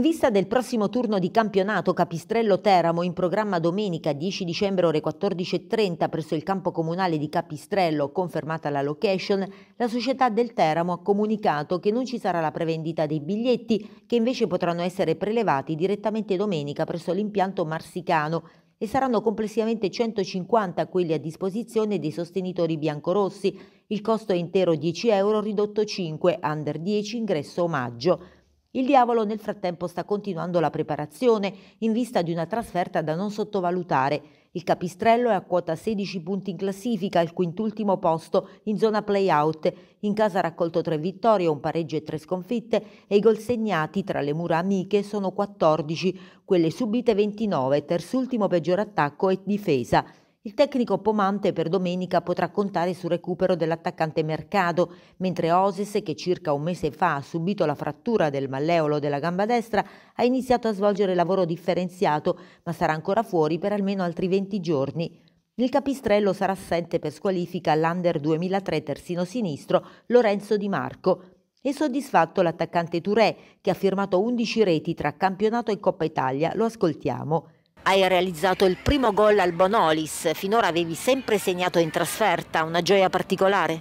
In vista del prossimo turno di campionato Capistrello-Teramo in programma domenica 10 dicembre ore 14.30 presso il campo comunale di Capistrello, confermata la location, la società del Teramo ha comunicato che non ci sarà la prevendita dei biglietti che invece potranno essere prelevati direttamente domenica presso l'impianto marsicano e saranno complessivamente 150 quelli a disposizione dei sostenitori biancorossi. Il costo è intero 10 euro, ridotto 5, under 10, ingresso omaggio. Il diavolo nel frattempo sta continuando la preparazione in vista di una trasferta da non sottovalutare. Il capistrello è a quota 16 punti in classifica, al quintultimo posto in zona play-out. In casa ha raccolto tre vittorie, un pareggio e tre sconfitte e i gol segnati tra le mura amiche sono 14, quelle subite 29, terzultimo peggior attacco e difesa. Il tecnico Pomante per domenica potrà contare sul recupero dell'attaccante Mercado, mentre Oses, che circa un mese fa ha subito la frattura del malleolo della gamba destra, ha iniziato a svolgere lavoro differenziato, ma sarà ancora fuori per almeno altri 20 giorni. Il capistrello sarà assente per squalifica all'Under 2003 terzino sinistro Lorenzo Di Marco. E soddisfatto l'attaccante Touré, che ha firmato 11 reti tra campionato e Coppa Italia, lo ascoltiamo. Hai realizzato il primo gol al Bonolis, finora avevi sempre segnato in trasferta, una gioia particolare?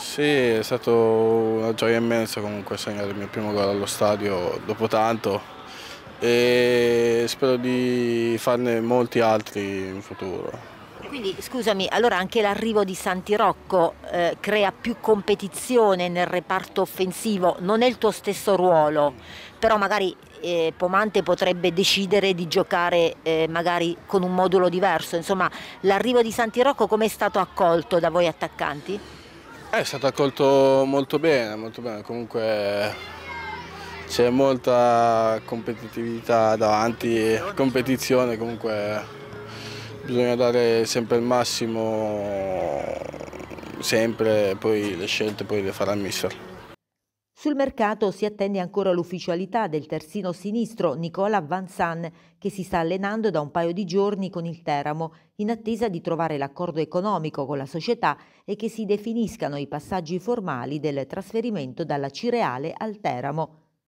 Sì, è stata una gioia immensa comunque segnare il mio primo gol allo stadio dopo tanto e spero di farne molti altri in futuro. Quindi scusami, allora anche l'arrivo di Santi Rocco eh, crea più competizione nel reparto offensivo, non è il tuo stesso ruolo, però magari eh, Pomante potrebbe decidere di giocare eh, magari con un modulo diverso, insomma l'arrivo di Santi Rocco come è stato accolto da voi attaccanti? Eh, è stato accolto molto bene, molto bene. comunque c'è molta competitività davanti, competizione comunque bisogna dare sempre il massimo, sempre, poi le scelte poi le farà il mister. Sul mercato si attende ancora l'ufficialità del terzino sinistro Nicola Van San, che si sta allenando da un paio di giorni con il Teramo, in attesa di trovare l'accordo economico con la società e che si definiscano i passaggi formali del trasferimento dalla Cireale al Teramo.